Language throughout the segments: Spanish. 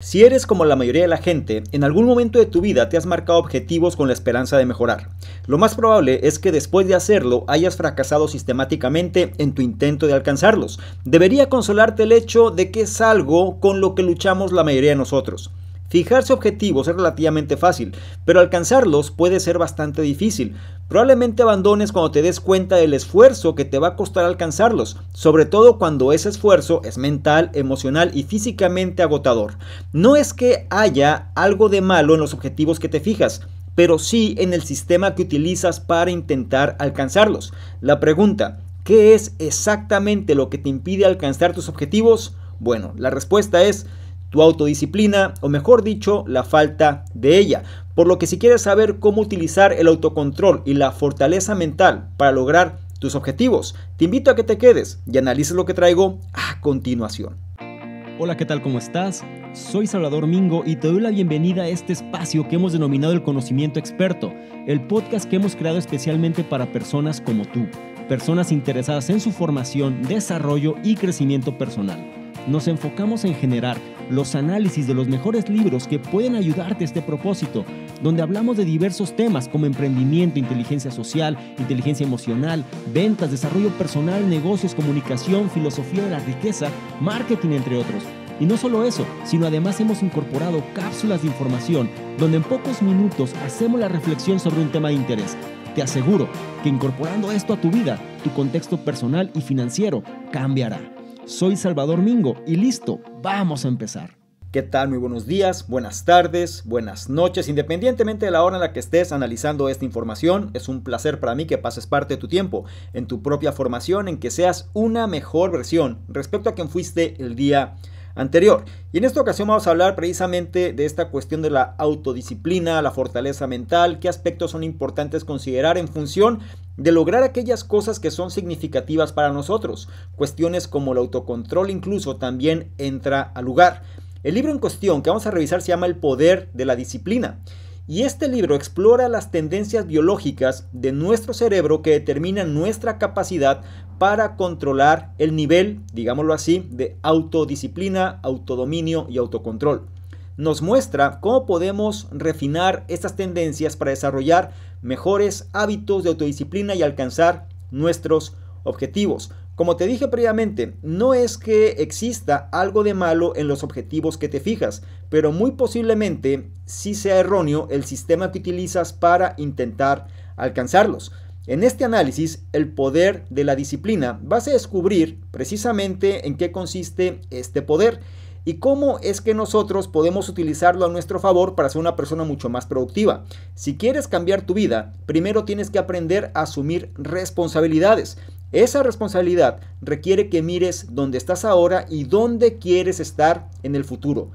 Si eres como la mayoría de la gente, en algún momento de tu vida te has marcado objetivos con la esperanza de mejorar. Lo más probable es que después de hacerlo hayas fracasado sistemáticamente en tu intento de alcanzarlos. Debería consolarte el hecho de que es algo con lo que luchamos la mayoría de nosotros. Fijarse objetivos es relativamente fácil, pero alcanzarlos puede ser bastante difícil. Probablemente abandones cuando te des cuenta del esfuerzo que te va a costar alcanzarlos, sobre todo cuando ese esfuerzo es mental, emocional y físicamente agotador. No es que haya algo de malo en los objetivos que te fijas, pero sí en el sistema que utilizas para intentar alcanzarlos. La pregunta, ¿qué es exactamente lo que te impide alcanzar tus objetivos? Bueno, la respuesta es tu autodisciplina o mejor dicho, la falta de ella. Por lo que si quieres saber cómo utilizar el autocontrol y la fortaleza mental para lograr tus objetivos, te invito a que te quedes y analices lo que traigo a continuación. Hola, ¿qué tal? ¿Cómo estás? Soy Salvador Mingo y te doy la bienvenida a este espacio que hemos denominado el conocimiento experto, el podcast que hemos creado especialmente para personas como tú, personas interesadas en su formación, desarrollo y crecimiento personal nos enfocamos en generar los análisis de los mejores libros que pueden ayudarte a este propósito, donde hablamos de diversos temas como emprendimiento, inteligencia social, inteligencia emocional, ventas, desarrollo personal, negocios, comunicación, filosofía de la riqueza, marketing, entre otros. Y no solo eso, sino además hemos incorporado cápsulas de información donde en pocos minutos hacemos la reflexión sobre un tema de interés. Te aseguro que incorporando esto a tu vida, tu contexto personal y financiero cambiará. Soy Salvador Mingo y listo, vamos a empezar. ¿Qué tal? Muy buenos días, buenas tardes, buenas noches. Independientemente de la hora en la que estés analizando esta información, es un placer para mí que pases parte de tu tiempo en tu propia formación, en que seas una mejor versión respecto a quien fuiste el día anterior. Y en esta ocasión vamos a hablar precisamente de esta cuestión de la autodisciplina, la fortaleza mental, qué aspectos son importantes considerar en función de lograr aquellas cosas que son significativas para nosotros. Cuestiones como el autocontrol incluso también entra al lugar. El libro en cuestión que vamos a revisar se llama El poder de la disciplina. Y este libro explora las tendencias biológicas de nuestro cerebro que determinan nuestra capacidad para controlar el nivel, digámoslo así, de autodisciplina, autodominio y autocontrol. Nos muestra cómo podemos refinar estas tendencias para desarrollar mejores hábitos de autodisciplina y alcanzar nuestros objetivos. Como te dije previamente, no es que exista algo de malo en los objetivos que te fijas, pero muy posiblemente sí sea erróneo el sistema que utilizas para intentar alcanzarlos. En este análisis, el poder de la disciplina, vas a descubrir precisamente en qué consiste este poder y cómo es que nosotros podemos utilizarlo a nuestro favor para ser una persona mucho más productiva. Si quieres cambiar tu vida, primero tienes que aprender a asumir responsabilidades. Esa responsabilidad requiere que mires dónde estás ahora y dónde quieres estar en el futuro.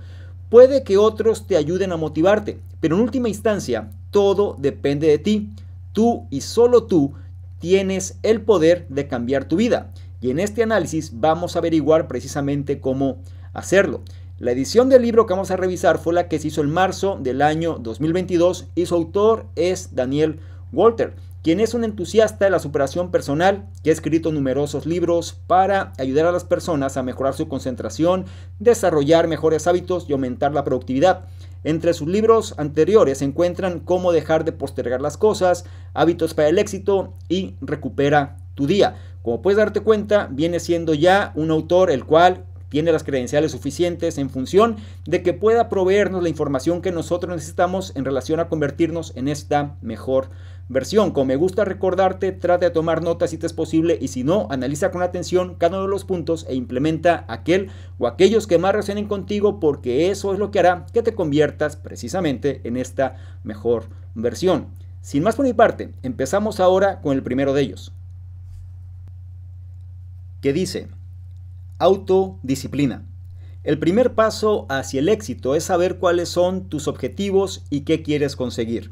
Puede que otros te ayuden a motivarte, pero en última instancia, todo depende de ti. Tú y solo tú tienes el poder de cambiar tu vida. Y en este análisis vamos a averiguar precisamente cómo hacerlo. La edición del libro que vamos a revisar fue la que se hizo en marzo del año 2022 y su autor es Daniel Walter, quien es un entusiasta de la superación personal, que ha escrito numerosos libros para ayudar a las personas a mejorar su concentración, desarrollar mejores hábitos y aumentar la productividad. Entre sus libros anteriores se encuentran Cómo dejar de postergar las cosas, Hábitos para el éxito y Recupera tu día. Como puedes darte cuenta, viene siendo ya un autor el cual tiene las credenciales suficientes en función de que pueda proveernos la información que nosotros necesitamos en relación a convertirnos en esta mejor versión. Como me gusta recordarte, trate de tomar notas si te es posible y si no, analiza con atención cada uno de los puntos e implementa aquel o aquellos que más resuenen contigo porque eso es lo que hará que te conviertas precisamente en esta mejor versión. Sin más por mi parte, empezamos ahora con el primero de ellos. ¿Qué dice? Autodisciplina. El primer paso hacia el éxito es saber cuáles son tus objetivos y qué quieres conseguir.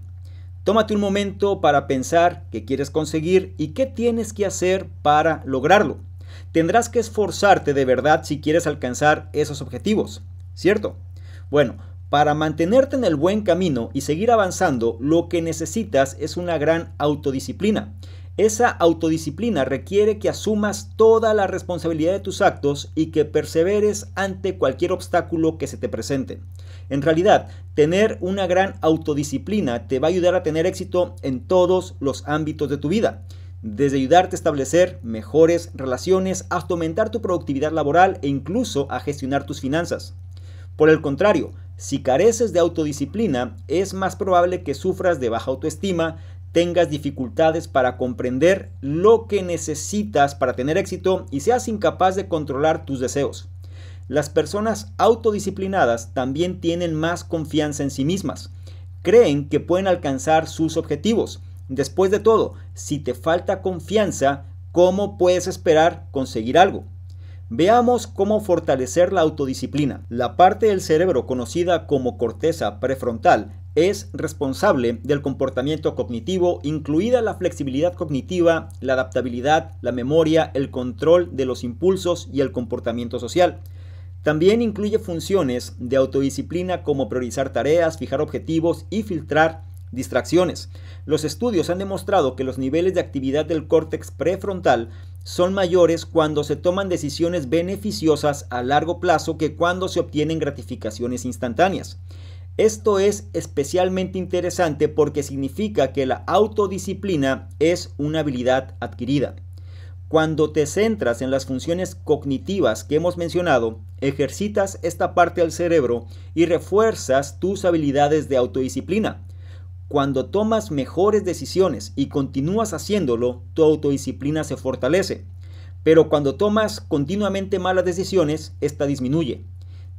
Tómate un momento para pensar qué quieres conseguir y qué tienes que hacer para lograrlo. Tendrás que esforzarte de verdad si quieres alcanzar esos objetivos, ¿cierto? Bueno, para mantenerte en el buen camino y seguir avanzando, lo que necesitas es una gran autodisciplina. Esa autodisciplina requiere que asumas toda la responsabilidad de tus actos y que perseveres ante cualquier obstáculo que se te presente. En realidad, tener una gran autodisciplina te va a ayudar a tener éxito en todos los ámbitos de tu vida desde ayudarte a establecer mejores relaciones hasta aumentar tu productividad laboral e incluso a gestionar tus finanzas. Por el contrario, si careces de autodisciplina, es más probable que sufras de baja autoestima, tengas dificultades para comprender lo que necesitas para tener éxito y seas incapaz de controlar tus deseos. Las personas autodisciplinadas también tienen más confianza en sí mismas. Creen que pueden alcanzar sus objetivos. Después de todo, si te falta confianza, ¿cómo puedes esperar conseguir algo? Veamos cómo fortalecer la autodisciplina. La parte del cerebro conocida como corteza prefrontal es responsable del comportamiento cognitivo, incluida la flexibilidad cognitiva, la adaptabilidad, la memoria, el control de los impulsos y el comportamiento social. También incluye funciones de autodisciplina como priorizar tareas, fijar objetivos y filtrar distracciones. Los estudios han demostrado que los niveles de actividad del córtex prefrontal son mayores cuando se toman decisiones beneficiosas a largo plazo que cuando se obtienen gratificaciones instantáneas. Esto es especialmente interesante porque significa que la autodisciplina es una habilidad adquirida. Cuando te centras en las funciones cognitivas que hemos mencionado, ejercitas esta parte del cerebro y refuerzas tus habilidades de autodisciplina. Cuando tomas mejores decisiones y continúas haciéndolo, tu autodisciplina se fortalece. Pero cuando tomas continuamente malas decisiones, esta disminuye.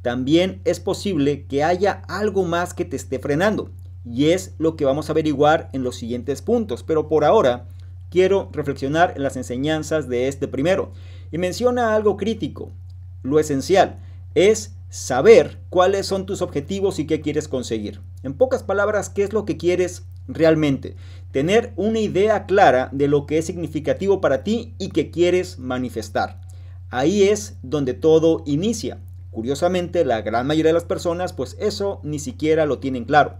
También es posible que haya algo más que te esté frenando, y es lo que vamos a averiguar en los siguientes puntos, pero por ahora quiero reflexionar en las enseñanzas de este primero. Y menciona algo crítico, lo esencial, es saber cuáles son tus objetivos y qué quieres conseguir. En pocas palabras, ¿qué es lo que quieres realmente? Tener una idea clara de lo que es significativo para ti y que quieres manifestar. Ahí es donde todo inicia. Curiosamente, la gran mayoría de las personas, pues eso ni siquiera lo tienen claro.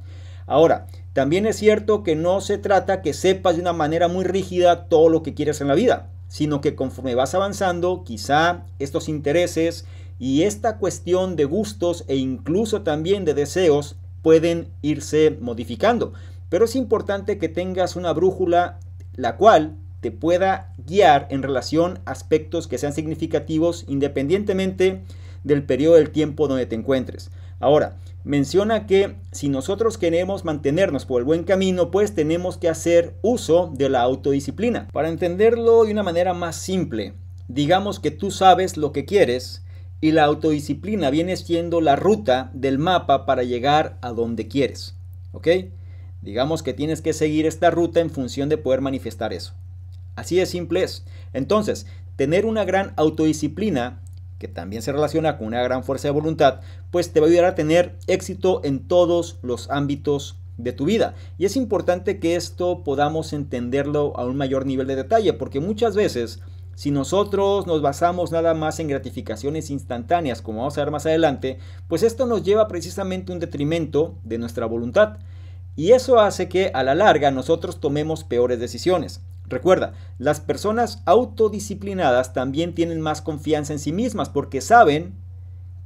Ahora, también es cierto que no se trata que sepas de una manera muy rígida todo lo que quieres en la vida, sino que conforme vas avanzando, quizá estos intereses, y esta cuestión de gustos e incluso también de deseos pueden irse modificando. Pero es importante que tengas una brújula la cual te pueda guiar en relación a aspectos que sean significativos independientemente del periodo del tiempo donde te encuentres. Ahora, menciona que si nosotros queremos mantenernos por el buen camino, pues tenemos que hacer uso de la autodisciplina. Para entenderlo de una manera más simple, digamos que tú sabes lo que quieres y la autodisciplina viene siendo la ruta del mapa para llegar a donde quieres. ¿Ok? Digamos que tienes que seguir esta ruta en función de poder manifestar eso. Así de simple es. Entonces, tener una gran autodisciplina, que también se relaciona con una gran fuerza de voluntad, pues te va a ayudar a tener éxito en todos los ámbitos de tu vida. Y es importante que esto podamos entenderlo a un mayor nivel de detalle, porque muchas veces si nosotros nos basamos nada más en gratificaciones instantáneas, como vamos a ver más adelante, pues esto nos lleva precisamente un detrimento de nuestra voluntad. Y eso hace que a la larga nosotros tomemos peores decisiones. Recuerda, las personas autodisciplinadas también tienen más confianza en sí mismas porque saben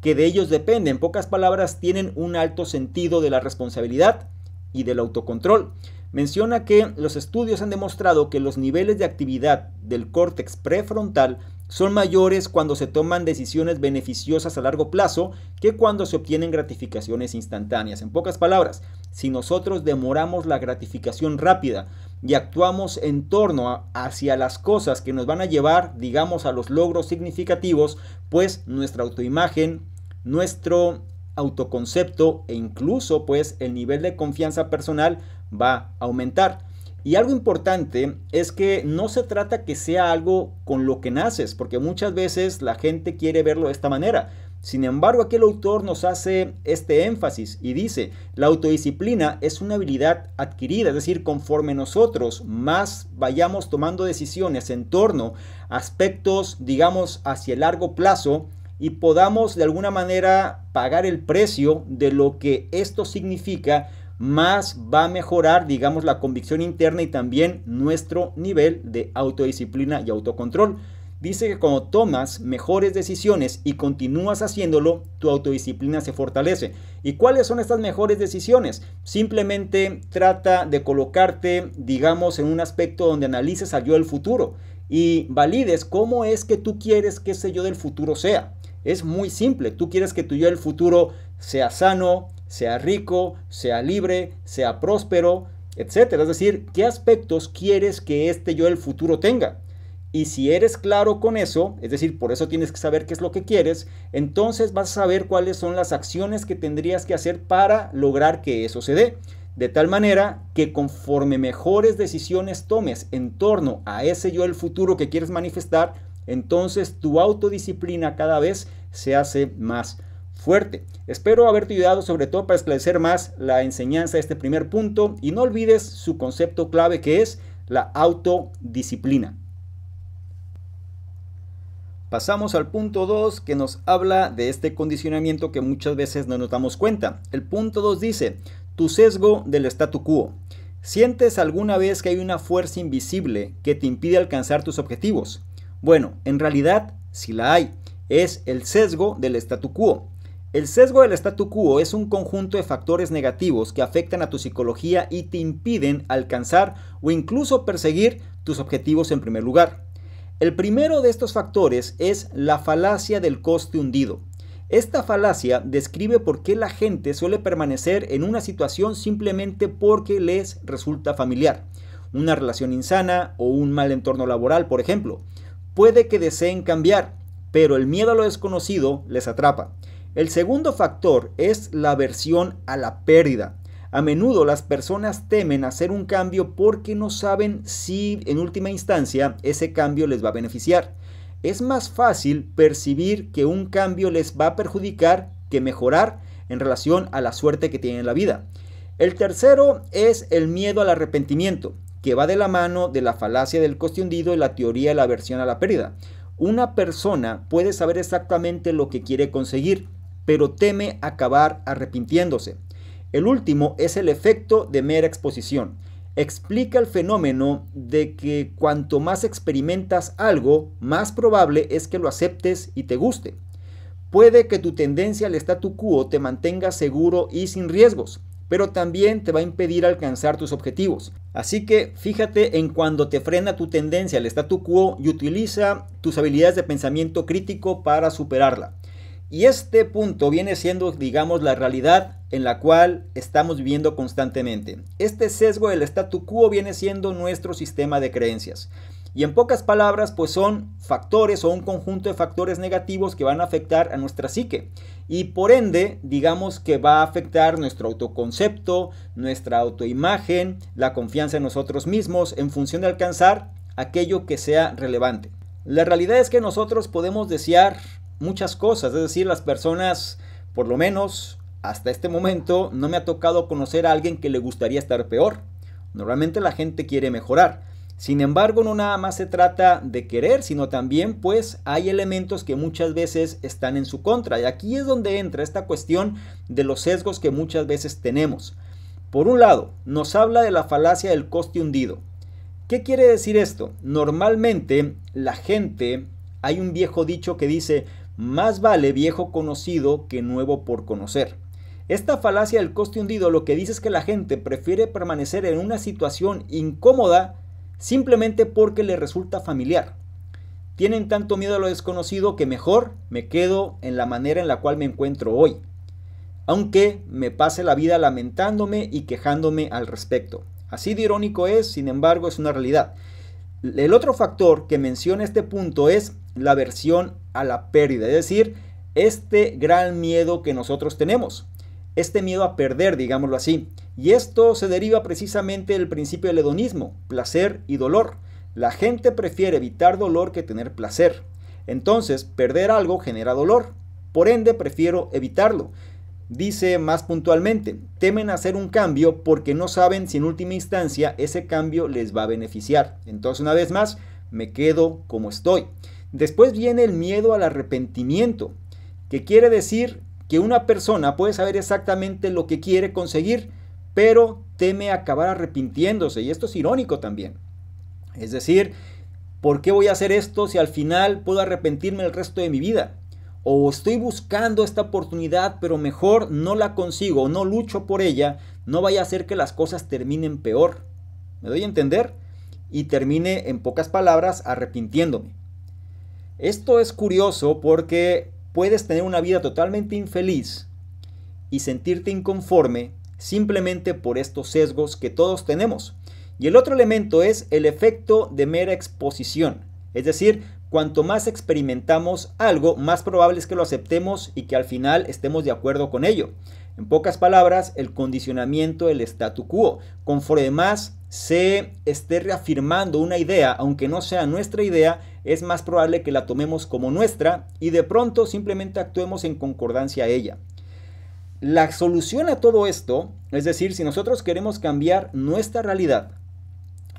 que de ellos dependen. En pocas palabras, tienen un alto sentido de la responsabilidad y del autocontrol menciona que los estudios han demostrado que los niveles de actividad del córtex prefrontal son mayores cuando se toman decisiones beneficiosas a largo plazo que cuando se obtienen gratificaciones instantáneas. En pocas palabras, si nosotros demoramos la gratificación rápida y actuamos en torno hacia las cosas que nos van a llevar, digamos, a los logros significativos, pues nuestra autoimagen, nuestro autoconcepto e incluso pues el nivel de confianza personal va a aumentar. Y algo importante es que no se trata que sea algo con lo que naces, porque muchas veces la gente quiere verlo de esta manera. Sin embargo, aquel el autor nos hace este énfasis y dice, la autodisciplina es una habilidad adquirida, es decir, conforme nosotros más vayamos tomando decisiones en torno a aspectos, digamos, hacia el largo plazo, y podamos de alguna manera pagar el precio de lo que esto significa más va a mejorar, digamos, la convicción interna y también nuestro nivel de autodisciplina y autocontrol. Dice que cuando tomas mejores decisiones y continúas haciéndolo, tu autodisciplina se fortalece. ¿Y cuáles son estas mejores decisiones? Simplemente trata de colocarte, digamos, en un aspecto donde analices al yo del futuro y valides cómo es que tú quieres que ese yo del futuro sea. Es muy simple, tú quieres que tu yo del futuro sea sano, sea rico, sea libre, sea próspero, etcétera. Es decir, ¿qué aspectos quieres que este yo del futuro tenga? Y si eres claro con eso, es decir, por eso tienes que saber qué es lo que quieres, entonces vas a saber cuáles son las acciones que tendrías que hacer para lograr que eso se dé. De tal manera que conforme mejores decisiones tomes en torno a ese yo del futuro que quieres manifestar, entonces tu autodisciplina cada vez se hace más fuerte. Espero haberte ayudado sobre todo para esclarecer más la enseñanza de este primer punto y no olvides su concepto clave que es la autodisciplina. Pasamos al punto 2 que nos habla de este condicionamiento que muchas veces no nos damos cuenta. El punto 2 dice, tu sesgo del statu quo. ¿Sientes alguna vez que hay una fuerza invisible que te impide alcanzar tus objetivos? Bueno, en realidad, si la hay, es el sesgo del statu quo. El sesgo del statu quo es un conjunto de factores negativos que afectan a tu psicología y te impiden alcanzar o incluso perseguir tus objetivos en primer lugar. El primero de estos factores es la falacia del coste hundido. Esta falacia describe por qué la gente suele permanecer en una situación simplemente porque les resulta familiar. Una relación insana o un mal entorno laboral, por ejemplo. Puede que deseen cambiar, pero el miedo a lo desconocido les atrapa. El segundo factor es la aversión a la pérdida. A menudo las personas temen hacer un cambio porque no saben si en última instancia ese cambio les va a beneficiar. Es más fácil percibir que un cambio les va a perjudicar que mejorar en relación a la suerte que tienen en la vida. El tercero es el miedo al arrepentimiento, que va de la mano de la falacia del coste hundido y la teoría de la aversión a la pérdida. Una persona puede saber exactamente lo que quiere conseguir, pero teme acabar arrepintiéndose. El último es el efecto de mera exposición. Explica el fenómeno de que cuanto más experimentas algo, más probable es que lo aceptes y te guste. Puede que tu tendencia al statu quo te mantenga seguro y sin riesgos, pero también te va a impedir alcanzar tus objetivos. Así que fíjate en cuando te frena tu tendencia al statu quo y utiliza tus habilidades de pensamiento crítico para superarla. Y este punto viene siendo, digamos, la realidad en la cual estamos viviendo constantemente. Este sesgo del statu quo viene siendo nuestro sistema de creencias. Y en pocas palabras, pues son factores o un conjunto de factores negativos que van a afectar a nuestra psique. Y por ende, digamos que va a afectar nuestro autoconcepto, nuestra autoimagen, la confianza en nosotros mismos, en función de alcanzar aquello que sea relevante. La realidad es que nosotros podemos desear muchas cosas, es decir, las personas, por lo menos hasta este momento, no me ha tocado conocer a alguien que le gustaría estar peor. Normalmente la gente quiere mejorar. Sin embargo, no nada más se trata de querer, sino también pues hay elementos que muchas veces están en su contra. Y aquí es donde entra esta cuestión de los sesgos que muchas veces tenemos. Por un lado, nos habla de la falacia del coste hundido. ¿Qué quiere decir esto? Normalmente la gente, hay un viejo dicho que dice, más vale viejo conocido que nuevo por conocer. Esta falacia del coste hundido lo que dice es que la gente prefiere permanecer en una situación incómoda simplemente porque le resulta familiar. Tienen tanto miedo a lo desconocido que mejor me quedo en la manera en la cual me encuentro hoy, aunque me pase la vida lamentándome y quejándome al respecto. Así de irónico es, sin embargo, es una realidad. El otro factor que menciona este punto es la versión a la pérdida, es decir, este gran miedo que nosotros tenemos, este miedo a perder, digámoslo así. Y esto se deriva precisamente del principio del hedonismo, placer y dolor. La gente prefiere evitar dolor que tener placer. Entonces, perder algo genera dolor. Por ende, prefiero evitarlo. Dice más puntualmente, temen hacer un cambio porque no saben si en última instancia ese cambio les va a beneficiar. Entonces, una vez más, me quedo como estoy. Después viene el miedo al arrepentimiento, que quiere decir que una persona puede saber exactamente lo que quiere conseguir, pero teme acabar arrepintiéndose. Y esto es irónico también. Es decir, ¿por qué voy a hacer esto si al final puedo arrepentirme el resto de mi vida? O estoy buscando esta oportunidad, pero mejor no la consigo, no lucho por ella, no vaya a hacer que las cosas terminen peor. ¿Me doy a entender? Y termine, en pocas palabras, arrepintiéndome. Esto es curioso porque puedes tener una vida totalmente infeliz y sentirte inconforme simplemente por estos sesgos que todos tenemos. Y el otro elemento es el efecto de mera exposición. Es decir, cuanto más experimentamos algo, más probable es que lo aceptemos y que al final estemos de acuerdo con ello. En pocas palabras, el condicionamiento del statu quo. Conforme más se esté reafirmando una idea, aunque no sea nuestra idea, es más probable que la tomemos como nuestra y de pronto simplemente actuemos en concordancia a ella. La solución a todo esto, es decir, si nosotros queremos cambiar nuestra realidad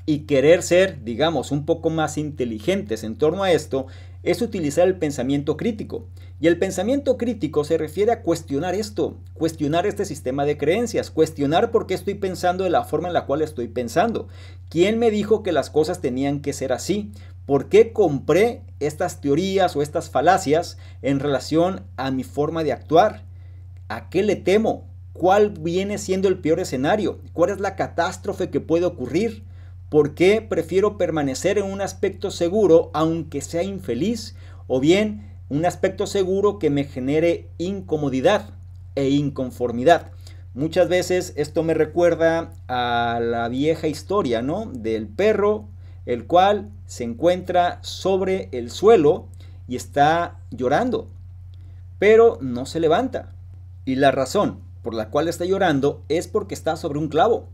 y querer ser, digamos, un poco más inteligentes en torno a esto, es utilizar el pensamiento crítico. Y el pensamiento crítico se refiere a cuestionar esto, cuestionar este sistema de creencias, cuestionar por qué estoy pensando de la forma en la cual estoy pensando. ¿Quién me dijo que las cosas tenían que ser así? ¿Por qué compré estas teorías o estas falacias en relación a mi forma de actuar? ¿A qué le temo? ¿Cuál viene siendo el peor escenario? ¿Cuál es la catástrofe que puede ocurrir? ¿Por qué prefiero permanecer en un aspecto seguro aunque sea infeliz? O bien, un aspecto seguro que me genere incomodidad e inconformidad. Muchas veces esto me recuerda a la vieja historia, ¿no? Del perro, el cual se encuentra sobre el suelo y está llorando, pero no se levanta. Y la razón por la cual está llorando es porque está sobre un clavo.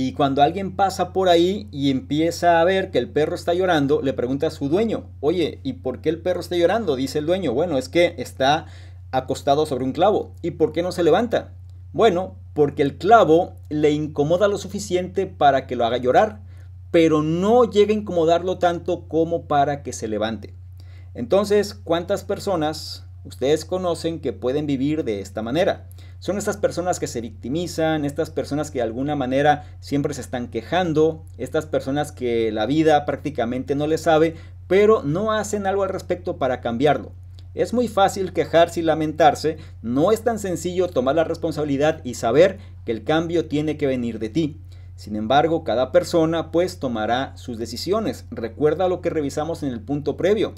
Y cuando alguien pasa por ahí y empieza a ver que el perro está llorando, le pregunta a su dueño, oye, ¿y por qué el perro está llorando? Dice el dueño, bueno, es que está acostado sobre un clavo. ¿Y por qué no se levanta? Bueno, porque el clavo le incomoda lo suficiente para que lo haga llorar, pero no llega a incomodarlo tanto como para que se levante. Entonces, ¿cuántas personas Ustedes conocen que pueden vivir de esta manera. Son estas personas que se victimizan, estas personas que de alguna manera siempre se están quejando, estas personas que la vida prácticamente no les sabe, pero no hacen algo al respecto para cambiarlo. Es muy fácil quejarse y lamentarse, no es tan sencillo tomar la responsabilidad y saber que el cambio tiene que venir de ti. Sin embargo, cada persona pues tomará sus decisiones. Recuerda lo que revisamos en el punto previo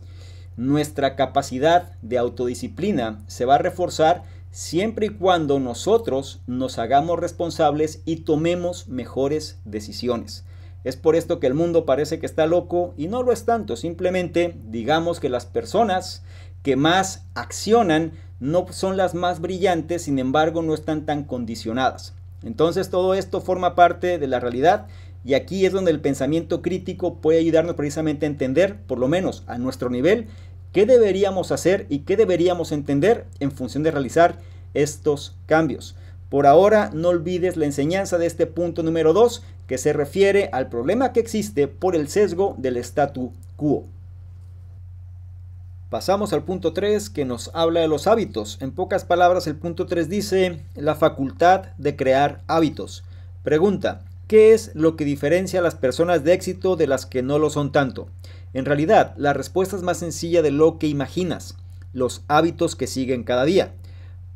nuestra capacidad de autodisciplina se va a reforzar siempre y cuando nosotros nos hagamos responsables y tomemos mejores decisiones. Es por esto que el mundo parece que está loco y no lo es tanto, simplemente digamos que las personas que más accionan no son las más brillantes, sin embargo no están tan condicionadas. Entonces todo esto forma parte de la realidad y aquí es donde el pensamiento crítico puede ayudarnos precisamente a entender, por lo menos a nuestro nivel, qué deberíamos hacer y qué deberíamos entender en función de realizar estos cambios. Por ahora, no olvides la enseñanza de este punto número 2, que se refiere al problema que existe por el sesgo del statu quo. Pasamos al punto 3 que nos habla de los hábitos. En pocas palabras, el punto 3 dice la facultad de crear hábitos. Pregunta, ¿qué es lo que diferencia a las personas de éxito de las que no lo son tanto? En realidad, la respuesta es más sencilla de lo que imaginas, los hábitos que siguen cada día.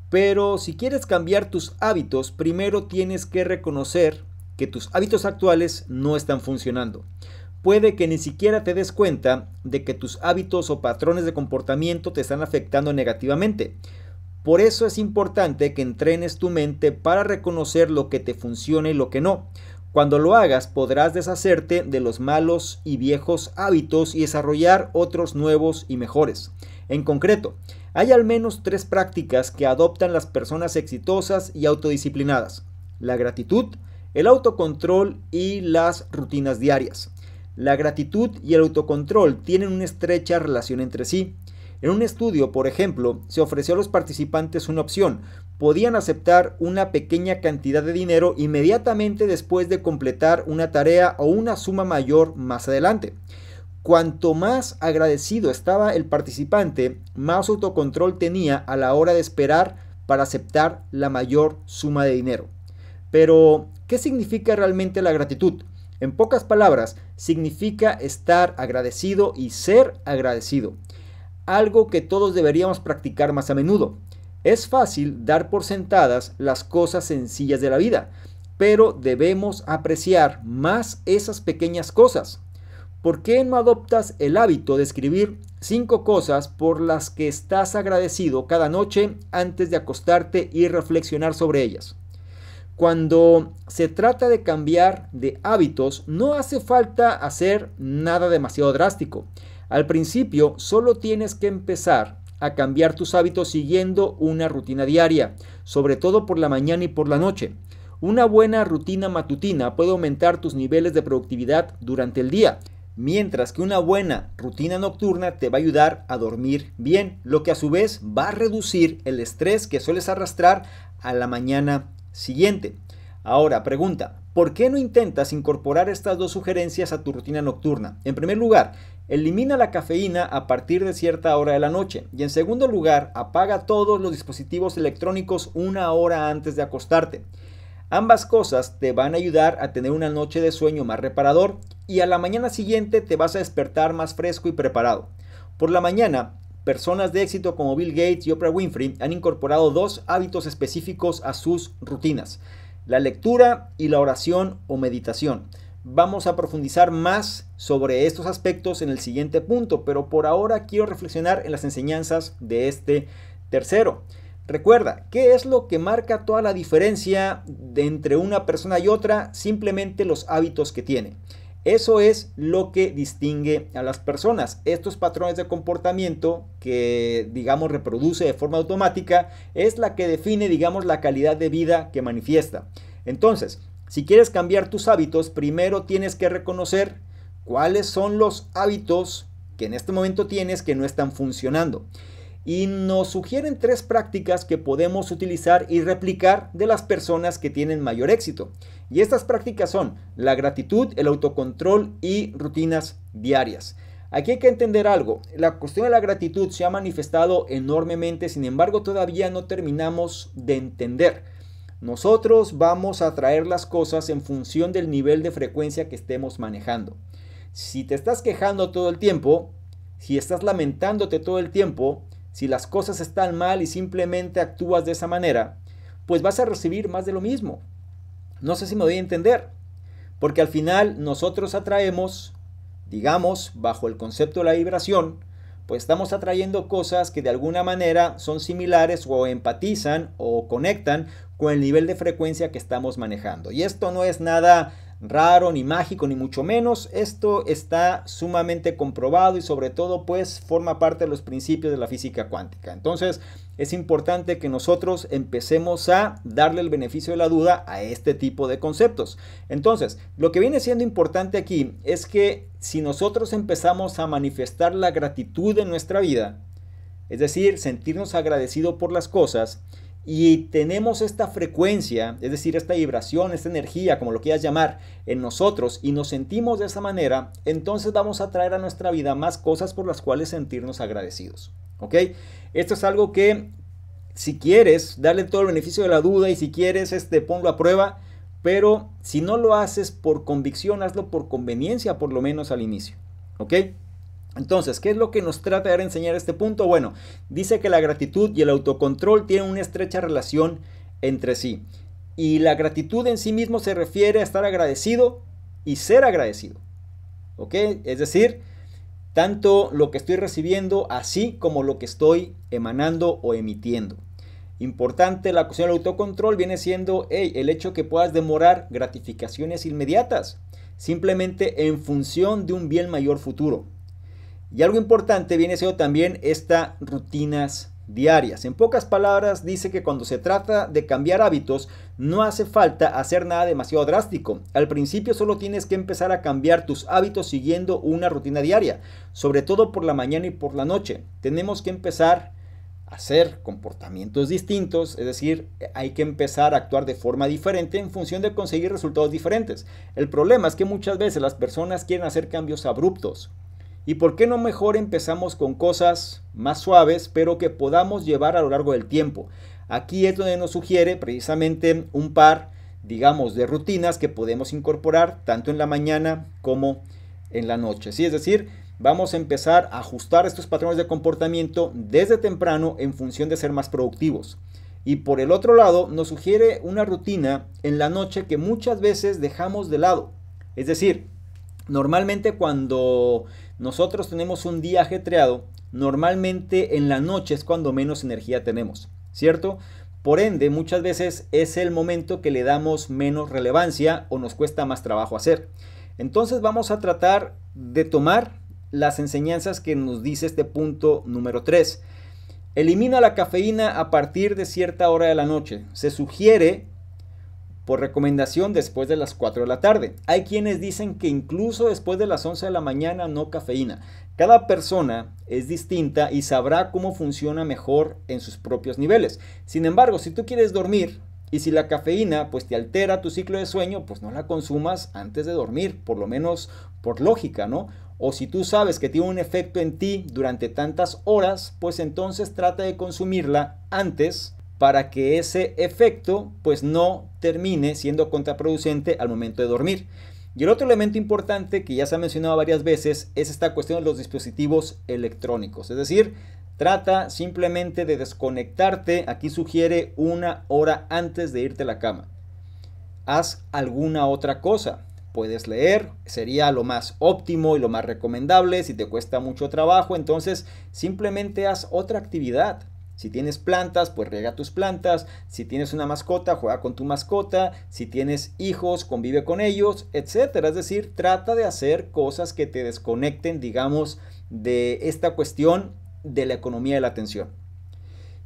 Pero si quieres cambiar tus hábitos, primero tienes que reconocer que tus hábitos actuales no están funcionando. Puede que ni siquiera te des cuenta de que tus hábitos o patrones de comportamiento te están afectando negativamente. Por eso es importante que entrenes tu mente para reconocer lo que te funciona y lo que no, cuando lo hagas podrás deshacerte de los malos y viejos hábitos y desarrollar otros nuevos y mejores. En concreto, hay al menos tres prácticas que adoptan las personas exitosas y autodisciplinadas. La gratitud, el autocontrol y las rutinas diarias. La gratitud y el autocontrol tienen una estrecha relación entre sí. En un estudio, por ejemplo, se ofreció a los participantes una opción. Podían aceptar una pequeña cantidad de dinero inmediatamente después de completar una tarea o una suma mayor más adelante. Cuanto más agradecido estaba el participante, más autocontrol tenía a la hora de esperar para aceptar la mayor suma de dinero. Pero, ¿qué significa realmente la gratitud? En pocas palabras, significa estar agradecido y ser agradecido algo que todos deberíamos practicar más a menudo. Es fácil dar por sentadas las cosas sencillas de la vida, pero debemos apreciar más esas pequeñas cosas. ¿Por qué no adoptas el hábito de escribir cinco cosas por las que estás agradecido cada noche antes de acostarte y reflexionar sobre ellas? Cuando se trata de cambiar de hábitos, no hace falta hacer nada demasiado drástico. Al principio solo tienes que empezar a cambiar tus hábitos siguiendo una rutina diaria, sobre todo por la mañana y por la noche. Una buena rutina matutina puede aumentar tus niveles de productividad durante el día, mientras que una buena rutina nocturna te va a ayudar a dormir bien, lo que a su vez va a reducir el estrés que sueles arrastrar a la mañana siguiente. Ahora, pregunta, ¿por qué no intentas incorporar estas dos sugerencias a tu rutina nocturna? En primer lugar, Elimina la cafeína a partir de cierta hora de la noche y en segundo lugar apaga todos los dispositivos electrónicos una hora antes de acostarte. Ambas cosas te van a ayudar a tener una noche de sueño más reparador y a la mañana siguiente te vas a despertar más fresco y preparado. Por la mañana, personas de éxito como Bill Gates y Oprah Winfrey han incorporado dos hábitos específicos a sus rutinas, la lectura y la oración o meditación. Vamos a profundizar más sobre estos aspectos en el siguiente punto, pero por ahora quiero reflexionar en las enseñanzas de este tercero. Recuerda, ¿qué es lo que marca toda la diferencia de entre una persona y otra? Simplemente los hábitos que tiene. Eso es lo que distingue a las personas. Estos patrones de comportamiento que, digamos, reproduce de forma automática es la que define, digamos, la calidad de vida que manifiesta. Entonces, si quieres cambiar tus hábitos, primero tienes que reconocer cuáles son los hábitos que en este momento tienes que no están funcionando. Y nos sugieren tres prácticas que podemos utilizar y replicar de las personas que tienen mayor éxito. Y estas prácticas son la gratitud, el autocontrol y rutinas diarias. Aquí hay que entender algo, la cuestión de la gratitud se ha manifestado enormemente, sin embargo todavía no terminamos de entender nosotros vamos a traer las cosas en función del nivel de frecuencia que estemos manejando. Si te estás quejando todo el tiempo, si estás lamentándote todo el tiempo, si las cosas están mal y simplemente actúas de esa manera, pues vas a recibir más de lo mismo. No sé si me voy a entender, porque al final nosotros atraemos, digamos, bajo el concepto de la vibración, pues estamos atrayendo cosas que de alguna manera son similares o empatizan o conectan el nivel de frecuencia que estamos manejando. Y esto no es nada raro, ni mágico, ni mucho menos. Esto está sumamente comprobado y sobre todo pues forma parte de los principios de la física cuántica. Entonces es importante que nosotros empecemos a darle el beneficio de la duda a este tipo de conceptos. Entonces, lo que viene siendo importante aquí es que si nosotros empezamos a manifestar la gratitud en nuestra vida, es decir, sentirnos agradecidos por las cosas, y tenemos esta frecuencia, es decir, esta vibración, esta energía, como lo quieras llamar, en nosotros y nos sentimos de esa manera, entonces vamos a traer a nuestra vida más cosas por las cuales sentirnos agradecidos. ¿Ok? Esto es algo que si quieres, darle todo el beneficio de la duda y si quieres, este, ponlo a prueba, pero si no lo haces por convicción, hazlo por conveniencia por lo menos al inicio. ¿Ok? Entonces, ¿qué es lo que nos trata de enseñar este punto? Bueno, dice que la gratitud y el autocontrol tienen una estrecha relación entre sí. Y la gratitud en sí mismo se refiere a estar agradecido y ser agradecido. ¿Ok? Es decir, tanto lo que estoy recibiendo así como lo que estoy emanando o emitiendo. Importante la cuestión del autocontrol viene siendo el hecho que puedas demorar gratificaciones inmediatas, simplemente en función de un bien mayor futuro. Y algo importante viene siendo también estas rutinas diarias. En pocas palabras, dice que cuando se trata de cambiar hábitos, no hace falta hacer nada demasiado drástico. Al principio solo tienes que empezar a cambiar tus hábitos siguiendo una rutina diaria, sobre todo por la mañana y por la noche. Tenemos que empezar a hacer comportamientos distintos, es decir, hay que empezar a actuar de forma diferente en función de conseguir resultados diferentes. El problema es que muchas veces las personas quieren hacer cambios abruptos, ¿Y por qué no mejor empezamos con cosas más suaves, pero que podamos llevar a lo largo del tiempo? Aquí es donde nos sugiere precisamente un par, digamos, de rutinas que podemos incorporar tanto en la mañana como en la noche. ¿sí? Es decir, vamos a empezar a ajustar estos patrones de comportamiento desde temprano en función de ser más productivos. Y por el otro lado, nos sugiere una rutina en la noche que muchas veces dejamos de lado. Es decir, normalmente cuando nosotros tenemos un día ajetreado, normalmente en la noche es cuando menos energía tenemos, ¿cierto? Por ende, muchas veces es el momento que le damos menos relevancia o nos cuesta más trabajo hacer. Entonces vamos a tratar de tomar las enseñanzas que nos dice este punto número 3. Elimina la cafeína a partir de cierta hora de la noche. Se sugiere por recomendación después de las 4 de la tarde. Hay quienes dicen que incluso después de las 11 de la mañana no cafeína. Cada persona es distinta y sabrá cómo funciona mejor en sus propios niveles. Sin embargo, si tú quieres dormir y si la cafeína pues te altera tu ciclo de sueño, pues no la consumas antes de dormir, por lo menos por lógica, ¿no? O si tú sabes que tiene un efecto en ti durante tantas horas, pues entonces trata de consumirla antes para que ese efecto pues no termine siendo contraproducente al momento de dormir. Y el otro elemento importante que ya se ha mencionado varias veces es esta cuestión de los dispositivos electrónicos. Es decir, trata simplemente de desconectarte. Aquí sugiere una hora antes de irte a la cama. Haz alguna otra cosa. Puedes leer, sería lo más óptimo y lo más recomendable. Si te cuesta mucho trabajo, entonces simplemente haz otra actividad si tienes plantas, pues riega tus plantas. Si tienes una mascota, juega con tu mascota. Si tienes hijos, convive con ellos, etc. Es decir, trata de hacer cosas que te desconecten, digamos, de esta cuestión de la economía de la atención.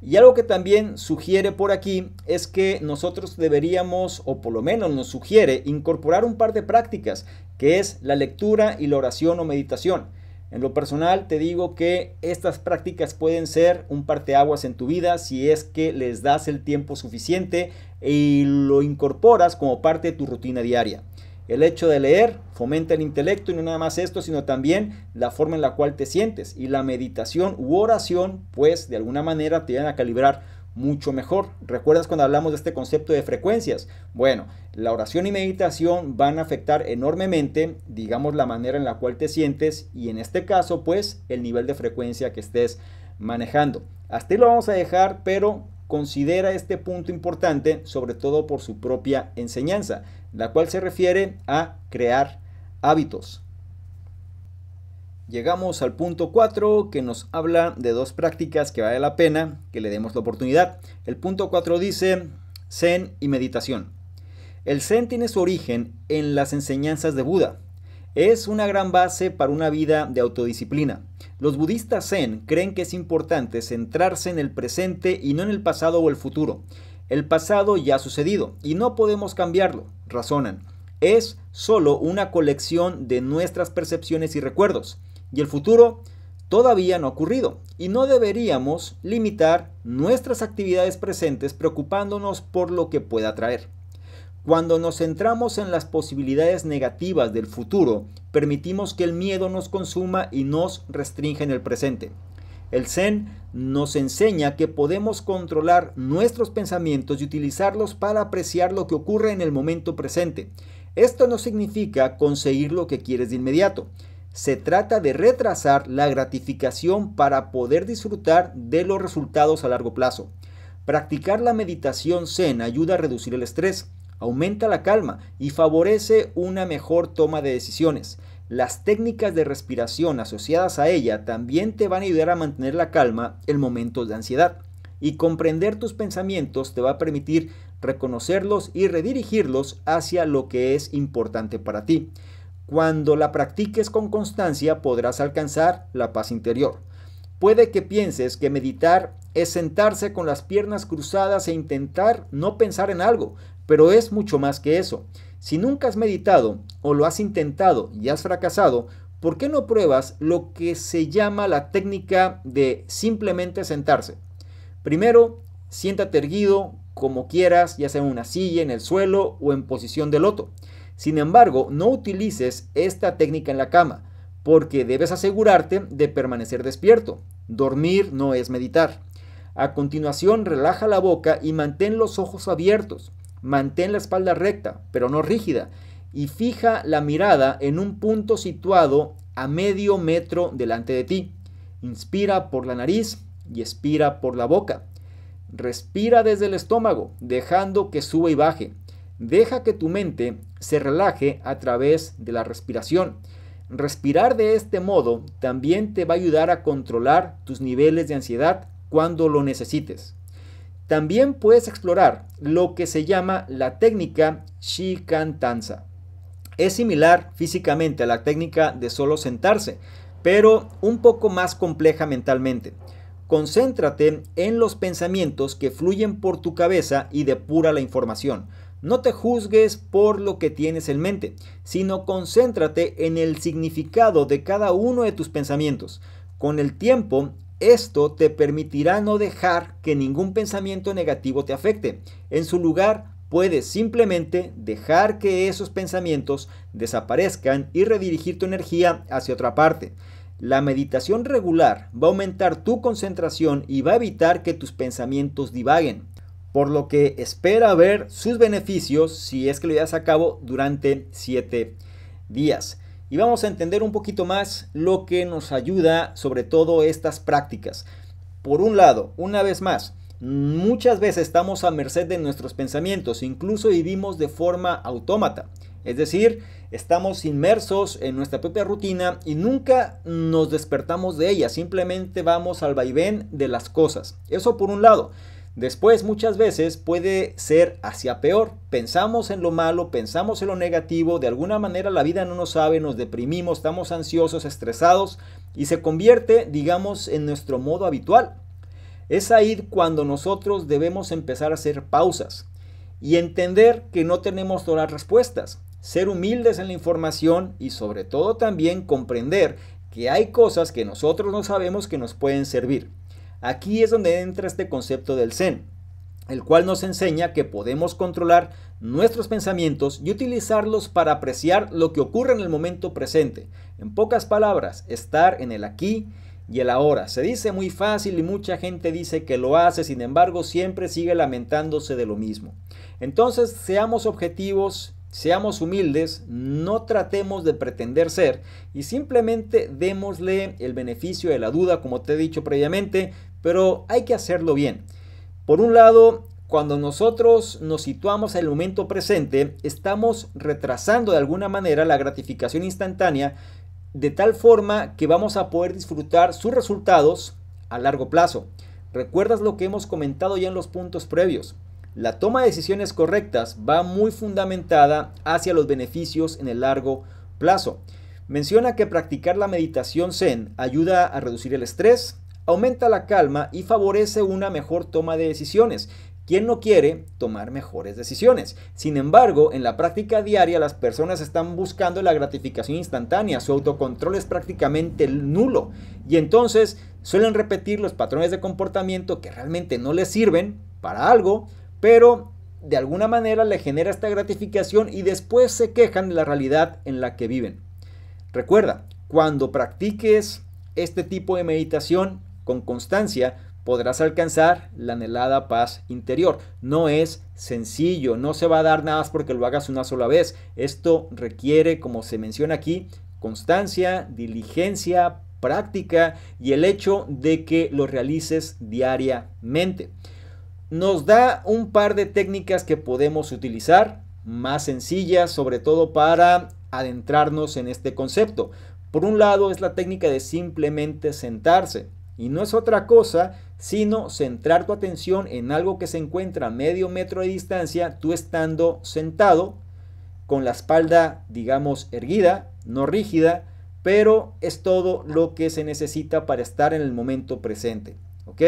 Y algo que también sugiere por aquí es que nosotros deberíamos, o por lo menos nos sugiere, incorporar un par de prácticas, que es la lectura y la oración o meditación. En lo personal te digo que estas prácticas pueden ser un parteaguas en tu vida si es que les das el tiempo suficiente y lo incorporas como parte de tu rutina diaria. El hecho de leer fomenta el intelecto y no nada más esto, sino también la forma en la cual te sientes. Y la meditación u oración, pues de alguna manera te van a calibrar mucho mejor. ¿Recuerdas cuando hablamos de este concepto de frecuencias? Bueno, la oración y meditación van a afectar enormemente, digamos, la manera en la cual te sientes y en este caso, pues, el nivel de frecuencia que estés manejando. Hasta ahí lo vamos a dejar, pero considera este punto importante, sobre todo por su propia enseñanza, la cual se refiere a crear hábitos. Llegamos al punto 4 que nos habla de dos prácticas que vale la pena que le demos la oportunidad. El punto 4 dice Zen y meditación. El Zen tiene su origen en las enseñanzas de Buda. Es una gran base para una vida de autodisciplina. Los budistas Zen creen que es importante centrarse en el presente y no en el pasado o el futuro. El pasado ya ha sucedido y no podemos cambiarlo, razonan. Es solo una colección de nuestras percepciones y recuerdos y el futuro todavía no ha ocurrido y no deberíamos limitar nuestras actividades presentes preocupándonos por lo que pueda traer. Cuando nos centramos en las posibilidades negativas del futuro, permitimos que el miedo nos consuma y nos restringe en el presente. El Zen nos enseña que podemos controlar nuestros pensamientos y utilizarlos para apreciar lo que ocurre en el momento presente. Esto no significa conseguir lo que quieres de inmediato, se trata de retrasar la gratificación para poder disfrutar de los resultados a largo plazo. Practicar la meditación Zen ayuda a reducir el estrés, aumenta la calma y favorece una mejor toma de decisiones. Las técnicas de respiración asociadas a ella también te van a ayudar a mantener la calma en momentos de ansiedad. Y comprender tus pensamientos te va a permitir reconocerlos y redirigirlos hacia lo que es importante para ti. Cuando la practiques con constancia podrás alcanzar la paz interior. Puede que pienses que meditar es sentarse con las piernas cruzadas e intentar no pensar en algo, pero es mucho más que eso. Si nunca has meditado o lo has intentado y has fracasado, ¿por qué no pruebas lo que se llama la técnica de simplemente sentarse? Primero, siéntate erguido como quieras, ya sea en una silla, en el suelo o en posición de loto. Sin embargo, no utilices esta técnica en la cama, porque debes asegurarte de permanecer despierto. Dormir no es meditar. A continuación, relaja la boca y mantén los ojos abiertos. Mantén la espalda recta, pero no rígida, y fija la mirada en un punto situado a medio metro delante de ti. Inspira por la nariz y expira por la boca. Respira desde el estómago, dejando que suba y baje. Deja que tu mente se relaje a través de la respiración. Respirar de este modo también te va a ayudar a controlar tus niveles de ansiedad cuando lo necesites. También puedes explorar lo que se llama la técnica Shikantanza. Es similar físicamente a la técnica de solo sentarse, pero un poco más compleja mentalmente. Concéntrate en los pensamientos que fluyen por tu cabeza y depura la información. No te juzgues por lo que tienes en mente, sino concéntrate en el significado de cada uno de tus pensamientos. Con el tiempo, esto te permitirá no dejar que ningún pensamiento negativo te afecte. En su lugar, puedes simplemente dejar que esos pensamientos desaparezcan y redirigir tu energía hacia otra parte. La meditación regular va a aumentar tu concentración y va a evitar que tus pensamientos divaguen por lo que espera ver sus beneficios si es que lo llevas a cabo durante 7 días. Y vamos a entender un poquito más lo que nos ayuda sobre todo estas prácticas. Por un lado, una vez más, muchas veces estamos a merced de nuestros pensamientos, incluso vivimos de forma autómata. Es decir, estamos inmersos en nuestra propia rutina y nunca nos despertamos de ella, simplemente vamos al vaivén de las cosas. Eso por un lado. Después muchas veces puede ser hacia peor. Pensamos en lo malo, pensamos en lo negativo, de alguna manera la vida no nos sabe, nos deprimimos, estamos ansiosos, estresados y se convierte, digamos, en nuestro modo habitual. Es ahí cuando nosotros debemos empezar a hacer pausas y entender que no tenemos todas las respuestas, ser humildes en la información y sobre todo también comprender que hay cosas que nosotros no sabemos que nos pueden servir. Aquí es donde entra este concepto del Zen, el cual nos enseña que podemos controlar nuestros pensamientos y utilizarlos para apreciar lo que ocurre en el momento presente. En pocas palabras, estar en el aquí y el ahora. Se dice muy fácil y mucha gente dice que lo hace, sin embargo siempre sigue lamentándose de lo mismo. Entonces, seamos objetivos, seamos humildes, no tratemos de pretender ser y simplemente démosle el beneficio de la duda, como te he dicho previamente, pero hay que hacerlo bien. Por un lado, cuando nosotros nos situamos en el momento presente, estamos retrasando de alguna manera la gratificación instantánea de tal forma que vamos a poder disfrutar sus resultados a largo plazo. Recuerdas lo que hemos comentado ya en los puntos previos. La toma de decisiones correctas va muy fundamentada hacia los beneficios en el largo plazo. Menciona que practicar la meditación zen ayuda a reducir el estrés, aumenta la calma y favorece una mejor toma de decisiones. ¿Quién no quiere tomar mejores decisiones? Sin embargo, en la práctica diaria las personas están buscando la gratificación instantánea, su autocontrol es prácticamente nulo y entonces suelen repetir los patrones de comportamiento que realmente no les sirven para algo, pero de alguna manera le genera esta gratificación y después se quejan de la realidad en la que viven. Recuerda, cuando practiques este tipo de meditación, con constancia, podrás alcanzar la anhelada paz interior. No es sencillo, no se va a dar nada más porque lo hagas una sola vez. Esto requiere, como se menciona aquí, constancia, diligencia, práctica y el hecho de que lo realices diariamente. Nos da un par de técnicas que podemos utilizar, más sencillas, sobre todo para adentrarnos en este concepto. Por un lado es la técnica de simplemente sentarse. Y no es otra cosa sino centrar tu atención en algo que se encuentra a medio metro de distancia, tú estando sentado, con la espalda, digamos, erguida, no rígida, pero es todo lo que se necesita para estar en el momento presente. ¿Ok?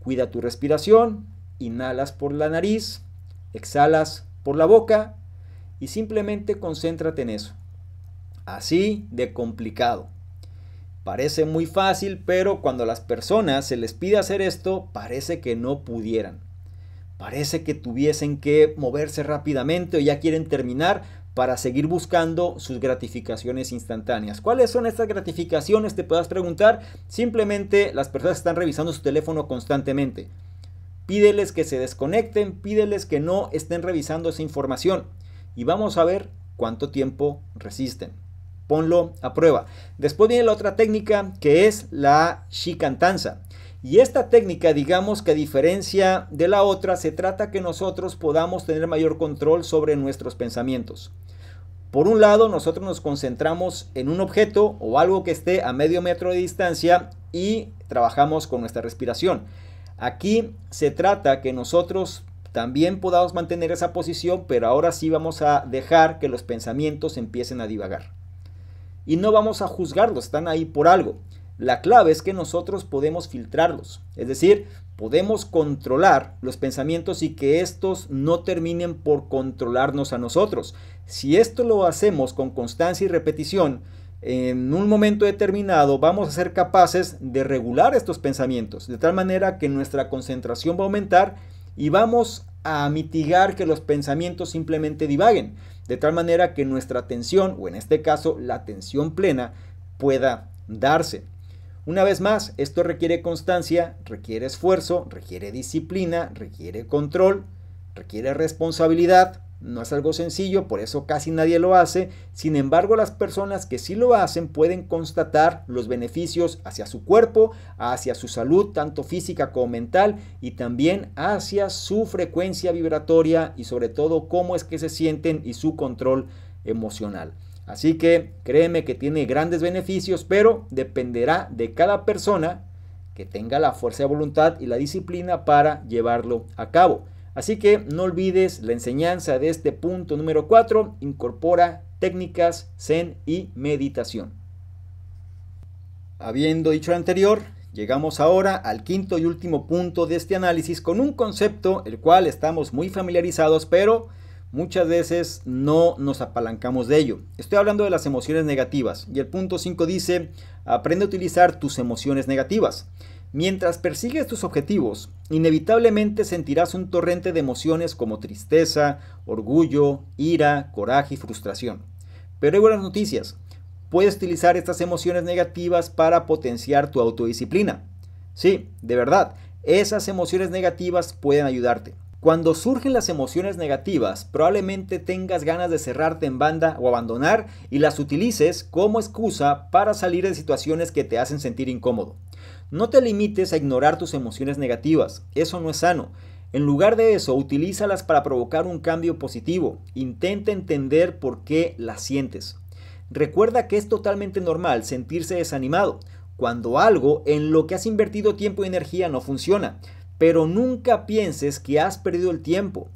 Cuida tu respiración, inhalas por la nariz, exhalas por la boca y simplemente concéntrate en eso. Así de complicado. Parece muy fácil, pero cuando a las personas se les pide hacer esto, parece que no pudieran. Parece que tuviesen que moverse rápidamente o ya quieren terminar para seguir buscando sus gratificaciones instantáneas. ¿Cuáles son estas gratificaciones? Te puedas preguntar. Simplemente las personas están revisando su teléfono constantemente. Pídeles que se desconecten, pídeles que no estén revisando esa información y vamos a ver cuánto tiempo resisten ponlo a prueba. Después viene la otra técnica que es la shikantanza. Y esta técnica, digamos que a diferencia de la otra, se trata que nosotros podamos tener mayor control sobre nuestros pensamientos. Por un lado, nosotros nos concentramos en un objeto o algo que esté a medio metro de distancia y trabajamos con nuestra respiración. Aquí se trata que nosotros también podamos mantener esa posición, pero ahora sí vamos a dejar que los pensamientos empiecen a divagar y no vamos a juzgarlos, están ahí por algo. La clave es que nosotros podemos filtrarlos, es decir, podemos controlar los pensamientos y que estos no terminen por controlarnos a nosotros. Si esto lo hacemos con constancia y repetición, en un momento determinado vamos a ser capaces de regular estos pensamientos, de tal manera que nuestra concentración va a aumentar y vamos a mitigar que los pensamientos simplemente divaguen de tal manera que nuestra atención, o en este caso la atención plena, pueda darse. Una vez más, esto requiere constancia, requiere esfuerzo, requiere disciplina, requiere control, requiere responsabilidad no es algo sencillo, por eso casi nadie lo hace. Sin embargo, las personas que sí lo hacen pueden constatar los beneficios hacia su cuerpo, hacia su salud, tanto física como mental, y también hacia su frecuencia vibratoria y sobre todo cómo es que se sienten y su control emocional. Así que créeme que tiene grandes beneficios, pero dependerá de cada persona que tenga la fuerza de voluntad y la disciplina para llevarlo a cabo. Así que no olvides la enseñanza de este punto número 4, incorpora técnicas zen y meditación. Habiendo dicho lo anterior, llegamos ahora al quinto y último punto de este análisis con un concepto el cual estamos muy familiarizados, pero muchas veces no nos apalancamos de ello. Estoy hablando de las emociones negativas y el punto 5 dice, aprende a utilizar tus emociones negativas. Mientras persigues tus objetivos, inevitablemente sentirás un torrente de emociones como tristeza, orgullo, ira, coraje y frustración. Pero hay buenas noticias. Puedes utilizar estas emociones negativas para potenciar tu autodisciplina. Sí, de verdad, esas emociones negativas pueden ayudarte. Cuando surgen las emociones negativas, probablemente tengas ganas de cerrarte en banda o abandonar y las utilices como excusa para salir de situaciones que te hacen sentir incómodo. No te limites a ignorar tus emociones negativas, eso no es sano. En lugar de eso, utilízalas para provocar un cambio positivo. Intenta entender por qué las sientes. Recuerda que es totalmente normal sentirse desanimado cuando algo en lo que has invertido tiempo y energía no funciona. Pero nunca pienses que has perdido el tiempo,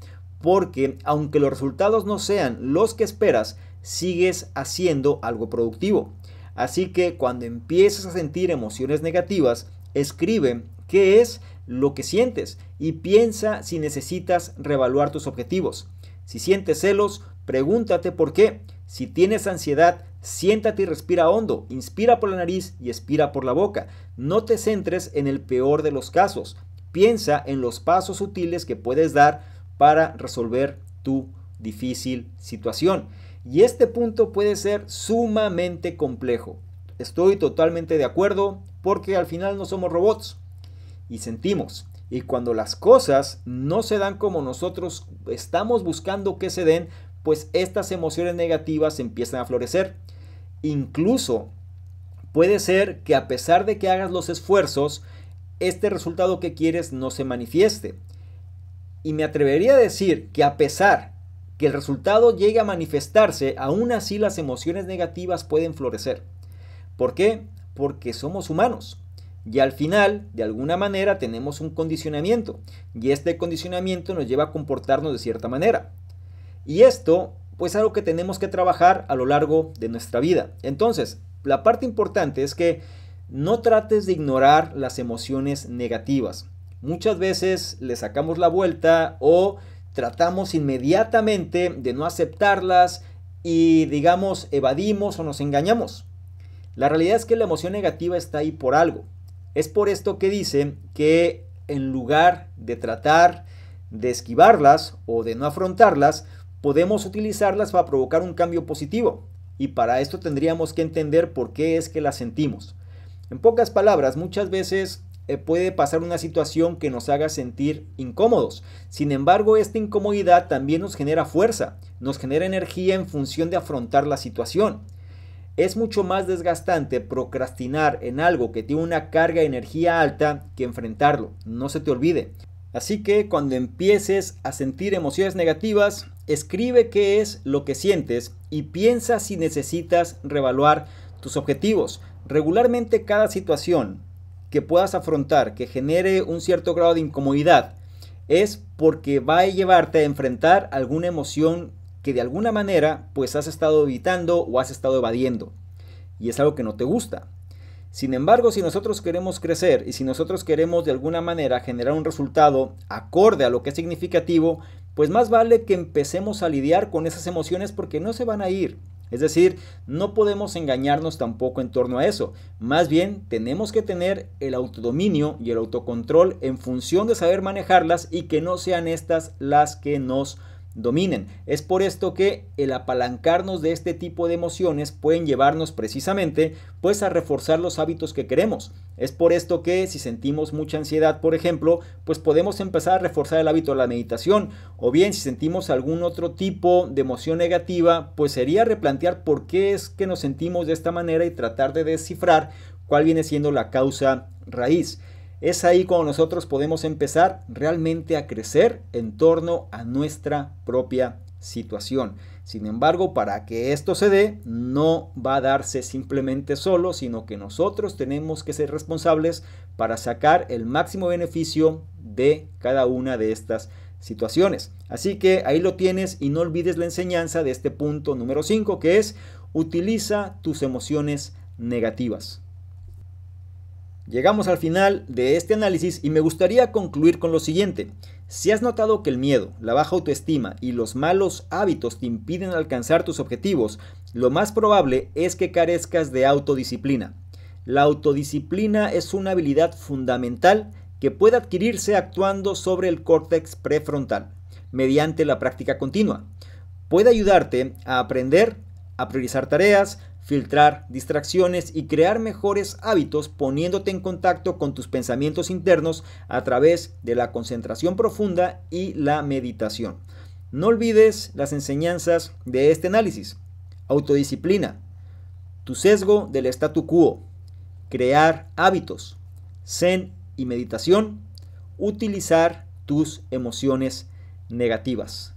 porque aunque los resultados no sean los que esperas, sigues haciendo algo productivo. Así que cuando empieces a sentir emociones negativas, escribe qué es lo que sientes y piensa si necesitas reevaluar tus objetivos. Si sientes celos, pregúntate por qué. Si tienes ansiedad, siéntate y respira hondo, inspira por la nariz y expira por la boca. No te centres en el peor de los casos. Piensa en los pasos sutiles que puedes dar para resolver tu difícil situación. Y este punto puede ser sumamente complejo. Estoy totalmente de acuerdo porque al final no somos robots y sentimos. Y cuando las cosas no se dan como nosotros estamos buscando que se den, pues estas emociones negativas empiezan a florecer. Incluso puede ser que a pesar de que hagas los esfuerzos, este resultado que quieres no se manifieste. Y me atrevería a decir que a pesar el resultado llegue a manifestarse, aún así las emociones negativas pueden florecer. ¿Por qué? Porque somos humanos. Y al final, de alguna manera, tenemos un condicionamiento. Y este condicionamiento nos lleva a comportarnos de cierta manera. Y esto, pues, es algo que tenemos que trabajar a lo largo de nuestra vida. Entonces, la parte importante es que no trates de ignorar las emociones negativas. Muchas veces le sacamos la vuelta o tratamos inmediatamente de no aceptarlas y digamos evadimos o nos engañamos. La realidad es que la emoción negativa está ahí por algo. Es por esto que dice que en lugar de tratar de esquivarlas o de no afrontarlas, podemos utilizarlas para provocar un cambio positivo. Y para esto tendríamos que entender por qué es que las sentimos. En pocas palabras, muchas veces eh, puede pasar una situación que nos haga sentir incómodos. Sin embargo, esta incomodidad también nos genera fuerza, nos genera energía en función de afrontar la situación. Es mucho más desgastante procrastinar en algo que tiene una carga de energía alta que enfrentarlo, no se te olvide. Así que cuando empieces a sentir emociones negativas, escribe qué es lo que sientes y piensa si necesitas revaluar tus objetivos. Regularmente cada situación que puedas afrontar, que genere un cierto grado de incomodidad, es porque va a llevarte a enfrentar alguna emoción que de alguna manera pues has estado evitando o has estado evadiendo. Y es algo que no te gusta. Sin embargo, si nosotros queremos crecer y si nosotros queremos de alguna manera generar un resultado acorde a lo que es significativo, pues más vale que empecemos a lidiar con esas emociones porque no se van a ir. Es decir, no podemos engañarnos tampoco en torno a eso. Más bien, tenemos que tener el autodominio y el autocontrol en función de saber manejarlas y que no sean estas las que nos dominen. Es por esto que el apalancarnos de este tipo de emociones pueden llevarnos precisamente pues a reforzar los hábitos que queremos. Es por esto que si sentimos mucha ansiedad, por ejemplo, pues podemos empezar a reforzar el hábito de la meditación o bien si sentimos algún otro tipo de emoción negativa, pues sería replantear por qué es que nos sentimos de esta manera y tratar de descifrar cuál viene siendo la causa raíz. Es ahí cuando nosotros podemos empezar realmente a crecer en torno a nuestra propia situación. Sin embargo, para que esto se dé, no va a darse simplemente solo, sino que nosotros tenemos que ser responsables para sacar el máximo beneficio de cada una de estas situaciones. Así que ahí lo tienes y no olvides la enseñanza de este punto número 5, que es utiliza tus emociones negativas. Llegamos al final de este análisis y me gustaría concluir con lo siguiente. Si has notado que el miedo, la baja autoestima y los malos hábitos te impiden alcanzar tus objetivos, lo más probable es que carezcas de autodisciplina. La autodisciplina es una habilidad fundamental que puede adquirirse actuando sobre el córtex prefrontal, mediante la práctica continua. Puede ayudarte a aprender, a priorizar tareas, filtrar distracciones y crear mejores hábitos poniéndote en contacto con tus pensamientos internos a través de la concentración profunda y la meditación. No olvides las enseñanzas de este análisis. Autodisciplina, tu sesgo del statu quo, crear hábitos, zen y meditación, utilizar tus emociones negativas.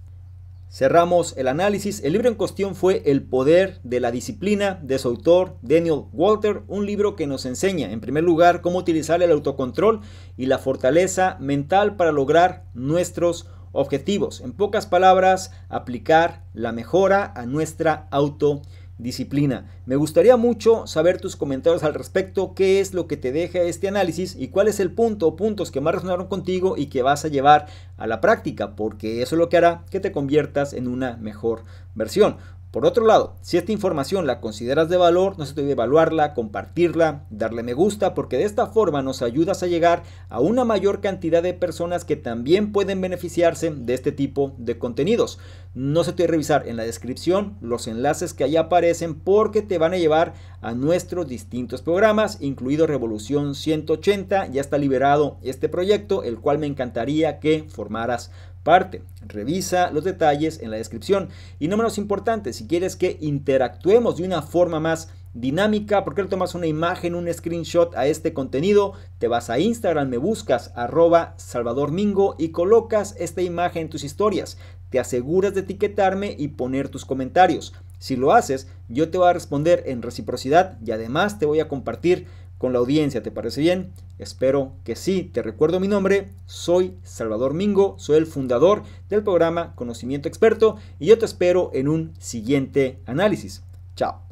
Cerramos el análisis. El libro en cuestión fue El poder de la disciplina de su autor Daniel Walter, un libro que nos enseña, en primer lugar, cómo utilizar el autocontrol y la fortaleza mental para lograr nuestros objetivos. En pocas palabras, aplicar la mejora a nuestra auto disciplina. Me gustaría mucho saber tus comentarios al respecto, qué es lo que te deja este análisis y cuál es el punto o puntos que más resonaron contigo y que vas a llevar a la práctica, porque eso es lo que hará que te conviertas en una mejor versión. Por otro lado, si esta información la consideras de valor, no se te olvide evaluarla, compartirla, darle me gusta, porque de esta forma nos ayudas a llegar a una mayor cantidad de personas que también pueden beneficiarse de este tipo de contenidos. No se te olvide revisar en la descripción los enlaces que ahí aparecen porque te van a llevar a nuestros distintos programas, incluido Revolución 180. Ya está liberado este proyecto, el cual me encantaría que formaras parte. Revisa los detalles en la descripción. Y no menos importante, si quieres que interactuemos de una forma más dinámica, porque le tomas una imagen, un screenshot a este contenido? Te vas a Instagram, me buscas arroba salvadormingo y colocas esta imagen en tus historias. Te aseguras de etiquetarme y poner tus comentarios. Si lo haces, yo te voy a responder en reciprocidad y además te voy a compartir con la audiencia. ¿Te parece bien? Espero que sí. Te recuerdo mi nombre. Soy Salvador Mingo. Soy el fundador del programa Conocimiento Experto y yo te espero en un siguiente análisis. Chao.